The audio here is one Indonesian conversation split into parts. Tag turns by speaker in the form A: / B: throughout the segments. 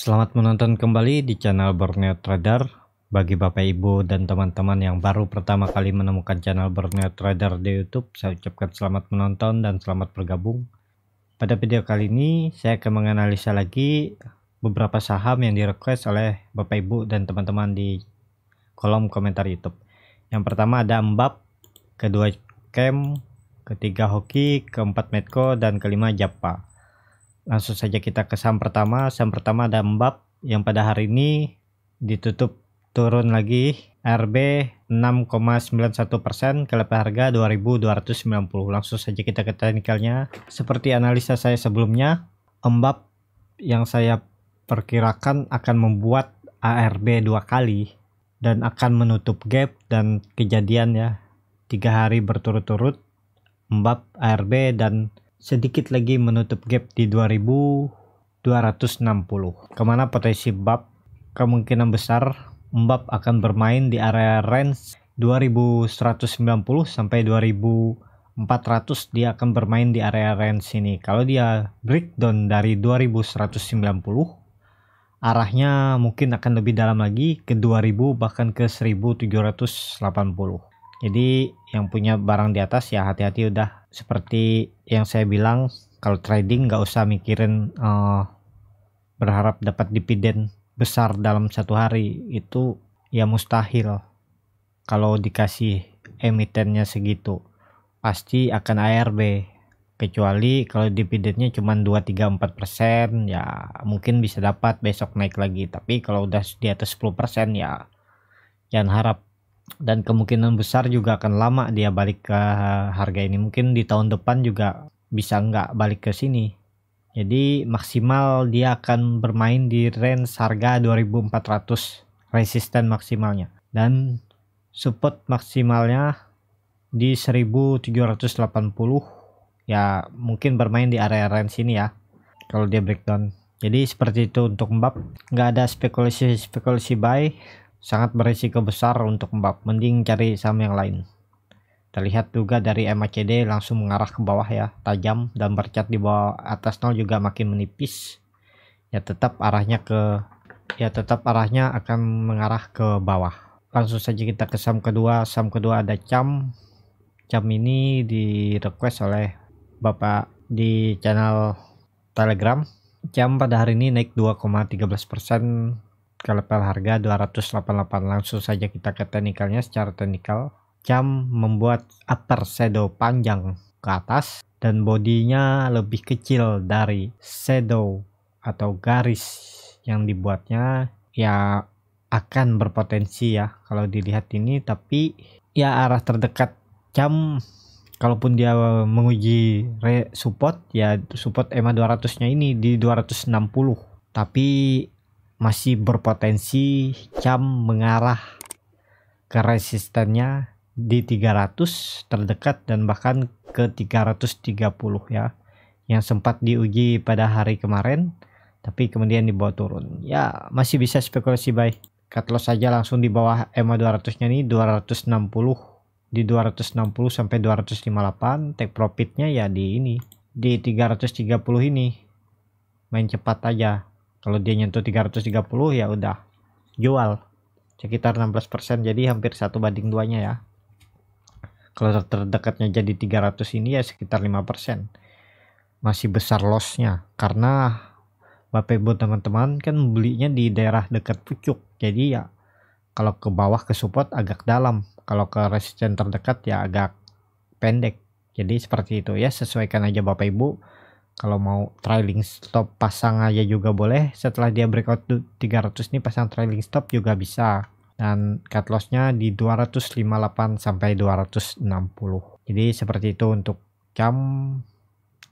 A: Selamat menonton kembali di channel Borneo Trader. Bagi Bapak Ibu dan teman-teman yang baru pertama kali menemukan channel Borneo Trader di YouTube, saya ucapkan selamat menonton dan selamat bergabung. Pada video kali ini, saya akan menganalisa lagi beberapa saham yang direquest oleh Bapak Ibu dan teman-teman di kolom komentar YouTube. Yang pertama ada Mbap, kedua Kem, ketiga Hoki, keempat Medco, dan kelima Japa. Langsung saja kita ke saham pertama. Saham pertama ada Mbap yang pada hari ini ditutup turun lagi RB 6,91 persen level harga 2.290 langsung saja kita ke teknikalnya seperti analisa saya sebelumnya embab yang saya perkirakan akan membuat ARB dua kali dan akan menutup gap dan kejadian ya tiga hari berturut-turut embab ARB dan sedikit lagi menutup gap di 2260 kemana potensi Bab kemungkinan besar Mbap akan bermain di area range 2190 sampai 2400 dia akan bermain di area range ini kalau dia breakdown dari 2190 arahnya mungkin akan lebih dalam lagi ke 2000 bahkan ke 1780 jadi yang punya barang di atas ya hati-hati udah seperti yang saya bilang kalau trading nggak usah mikirin uh, berharap dapat dividen besar dalam satu hari itu ya mustahil kalau dikasih emitennya segitu pasti akan ARB kecuali kalau dividennya cuma 2 3 4 persen ya mungkin bisa dapat besok naik lagi tapi kalau udah di atas 10 persen ya jangan harap dan kemungkinan besar juga akan lama dia balik ke harga ini mungkin di tahun depan juga bisa nggak balik ke sini jadi maksimal dia akan bermain di range harga 2400 resisten maksimalnya dan support maksimalnya di 1780 ya mungkin bermain di area range ini ya kalau dia breakdown jadi seperti itu untuk Mbak nggak ada spekulasi-spekulasi buy sangat berisiko besar untuk Mbak. Mending cari saham yang lain. Terlihat juga dari MACD langsung mengarah ke bawah ya, tajam dan bercat di bawah atas nol juga makin menipis. Ya tetap arahnya ke ya tetap arahnya akan mengarah ke bawah. Langsung saja kita ke saham kedua. Saham kedua ada CAM. CAM ini di request oleh Bapak di channel Telegram. CAM pada hari ini naik 2,13% ke level harga 288 langsung saja kita ke teknikalnya secara teknikal jam membuat upper shadow panjang ke atas dan bodinya lebih kecil dari shadow atau garis yang dibuatnya ya akan berpotensi ya kalau dilihat ini tapi ya arah terdekat jam kalaupun dia menguji support ya support EMA 200 nya ini di 260 tapi masih berpotensi jam mengarah ke resistennya di 300 terdekat dan bahkan ke 330 ya yang sempat diuji pada hari kemarin tapi kemudian dibawa turun ya masih bisa spekulasi baik cut loss saja langsung di bawah EMA 200 nya nih 260 di 260 sampai 258 take profitnya ya di ini di 330 ini main cepat aja kalau dia nyentuh 330 ya udah jual sekitar 16% jadi hampir satu banding duanya ya kalau terdekatnya jadi 300 ini ya sekitar 5% masih besar lossnya karena Bapak Ibu teman-teman kan belinya di daerah dekat pucuk jadi ya kalau ke bawah ke support agak dalam kalau ke resisten terdekat ya agak pendek jadi seperti itu ya sesuaikan aja Bapak Ibu kalau mau trailing stop pasang aja juga boleh setelah dia breakout 300 ini pasang trailing stop juga bisa dan cut lossnya di 258 sampai 260 jadi seperti itu untuk jam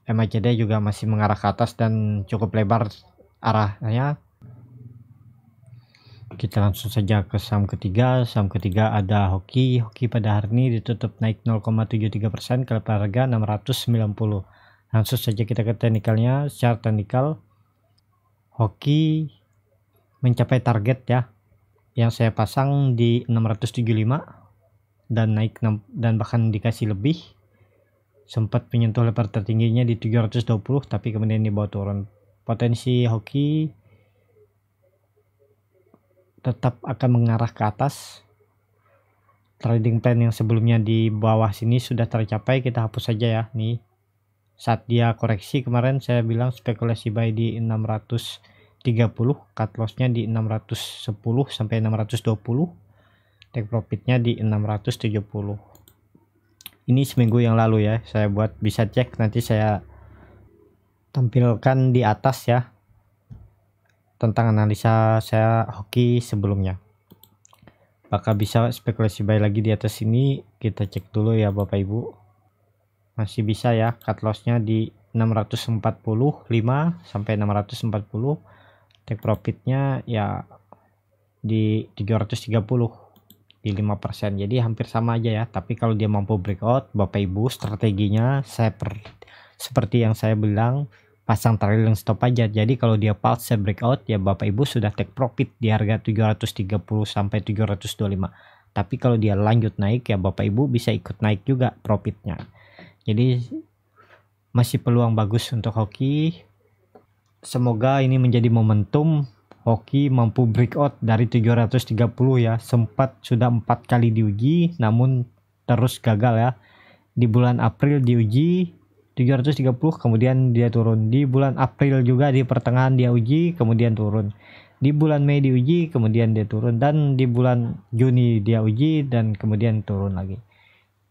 A: MACD juga masih mengarah ke atas dan cukup lebar arahnya kita langsung saja ke saham ketiga saham ketiga ada Hoki Hoki pada hari ini ditutup naik 0,73% ke harga 690 Nah, langsung saja kita ke teknikalnya secara teknikal hoki mencapai target ya yang saya pasang di 675 dan naik dan bahkan dikasih lebih sempat menyentuh lebar tertingginya di 720 tapi kemudian dibawa turun potensi hoki tetap akan mengarah ke atas trading plan yang sebelumnya di bawah sini sudah tercapai kita hapus saja ya nih saat dia koreksi kemarin saya bilang spekulasi buy di 630 cut lossnya di 610 sampai 620 take profitnya di 670 ini seminggu yang lalu ya saya buat bisa cek nanti saya tampilkan di atas ya tentang analisa saya hoki sebelumnya apakah bisa spekulasi buy lagi di atas ini kita cek dulu ya bapak ibu masih bisa ya cut lossnya di 645 sampai 640 take profitnya ya di 330 di 5% jadi hampir sama aja ya tapi kalau dia mampu breakout Bapak Ibu strateginya saya per, seperti yang saya bilang pasang trailing stop aja jadi kalau dia pulse saya breakout ya Bapak Ibu sudah take profit di harga 730 sampai 725 tapi kalau dia lanjut naik ya Bapak Ibu bisa ikut naik juga profitnya jadi masih peluang bagus untuk hoki. Semoga ini menjadi momentum hoki mampu breakout dari 730 ya. Sempat sudah empat kali diuji namun terus gagal ya. Di bulan April diuji 730 kemudian dia turun. Di bulan April juga di pertengahan dia uji kemudian turun. Di bulan Mei diuji kemudian dia turun dan di bulan Juni dia uji dan kemudian turun lagi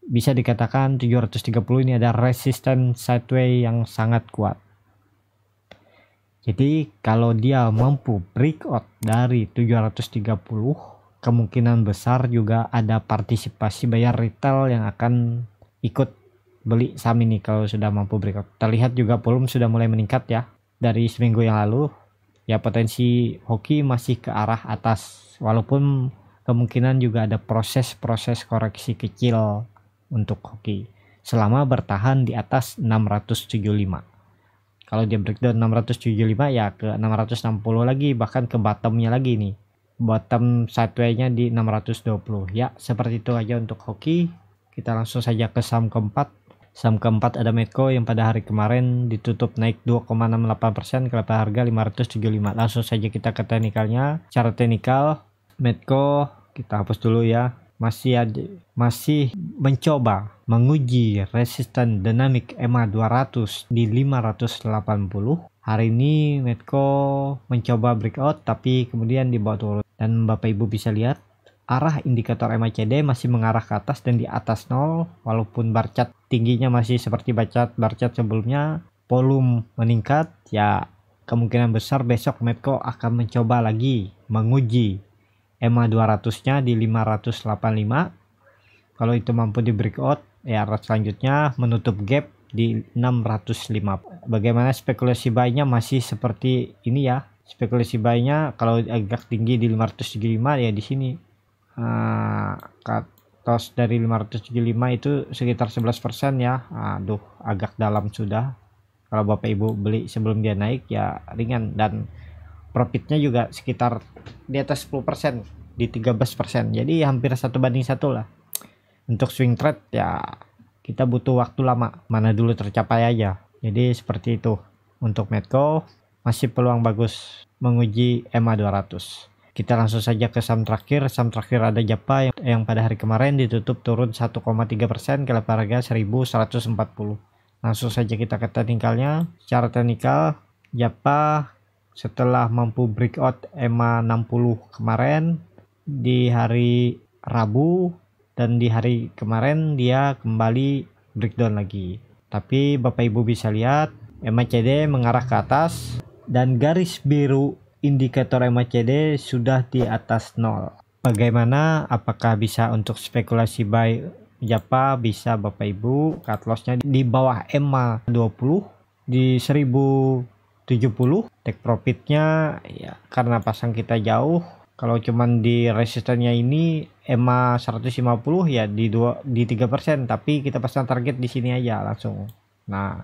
A: bisa dikatakan 730 ini ada resisten sideway yang sangat kuat. Jadi kalau dia mampu breakout dari 730 kemungkinan besar juga ada partisipasi bayar retail yang akan ikut beli saham ini kalau sudah mampu breakout. Terlihat juga volume sudah mulai meningkat ya dari seminggu yang lalu. Ya potensi hoki masih ke arah atas walaupun kemungkinan juga ada proses-proses koreksi kecil untuk hoki selama bertahan di atas 675. Kalau dia breakdown 675 ya ke 660 lagi bahkan ke bottomnya lagi nih. Bottom sideway-nya di 620. Ya, seperti itu aja untuk hoki. Kita langsung saja ke saham keempat. Saham keempat ada Medco yang pada hari kemarin ditutup naik 2,68% ke harga 575. Langsung saja kita ke teknikalnya. Cara teknikal Medco kita hapus dulu ya masih ada, masih mencoba menguji resisten dinamik EMA 200 di 580. Hari ini Medco mencoba breakout tapi kemudian dibawa turun. Dan Bapak Ibu bisa lihat arah indikator MACD masih mengarah ke atas dan di atas nol walaupun bar chart tingginya masih seperti bar chart, bar chart sebelumnya volume meningkat ya kemungkinan besar besok Medco akan mencoba lagi menguji EMA 200-nya di 585. Kalau itu mampu di breakout, ya selanjutnya menutup gap di 605. Bagaimana spekulasi buy-nya masih seperti ini ya. Spekulasi buy-nya kalau agak tinggi di 575 ya di sini. Uh, cut loss dari 575 itu sekitar 11% ya. Aduh, ah, agak dalam sudah. Kalau Bapak Ibu beli sebelum dia naik ya ringan dan profitnya juga sekitar di atas 10% di 13%. Jadi hampir satu banding satu lah. Untuk swing trade ya kita butuh waktu lama. Mana dulu tercapai aja. Jadi seperti itu. Untuk Medco masih peluang bagus menguji ma 200. Kita langsung saja ke saham terakhir. Saham terakhir ada Japa yang, yang pada hari kemarin ditutup turun 1,3% ke level harga 1140. Langsung saja kita ke teknikalnya. Secara teknikal, Japa setelah mampu breakout EMA 60 kemarin di hari Rabu dan di hari kemarin dia kembali breakdown lagi. Tapi Bapak Ibu bisa lihat MACD mengarah ke atas dan garis biru indikator MACD sudah di atas nol. Bagaimana apakah bisa untuk spekulasi buy Japa bisa Bapak Ibu cut lossnya di bawah EMA 20 di 1070 take profitnya ya karena pasang kita jauh kalau cuman di resistennya ini EMA 150 ya di dua di tiga persen, tapi kita pasang target di sini aja langsung. Nah,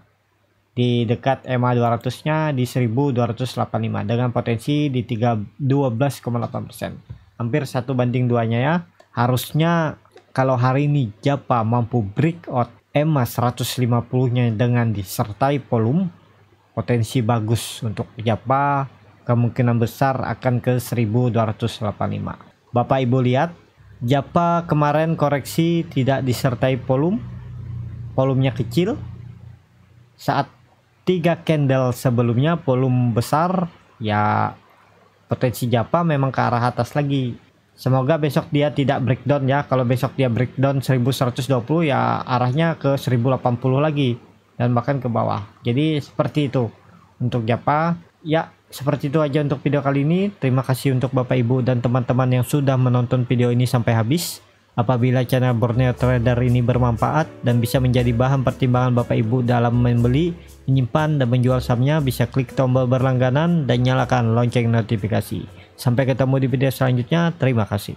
A: di dekat EMA 200-nya di 1285 dengan potensi di 12,8%. Hampir satu banding duanya ya. Harusnya kalau hari ini Japa mampu breakout EMA 150-nya dengan disertai volume potensi bagus untuk Japa kemungkinan besar akan ke 1285. Bapak Ibu lihat, Japa kemarin koreksi tidak disertai volume. Volumenya kecil. Saat tiga candle sebelumnya volume besar, ya potensi Japa memang ke arah atas lagi. Semoga besok dia tidak breakdown ya. Kalau besok dia breakdown 1120 ya arahnya ke 1080 lagi dan bahkan ke bawah. Jadi seperti itu untuk Japa ya seperti itu aja untuk video kali ini terima kasih untuk bapak ibu dan teman-teman yang sudah menonton video ini sampai habis apabila channel Borneo Trader ini bermanfaat dan bisa menjadi bahan pertimbangan bapak ibu dalam membeli menyimpan dan menjual sahamnya bisa klik tombol berlangganan dan nyalakan lonceng notifikasi sampai ketemu di video selanjutnya terima kasih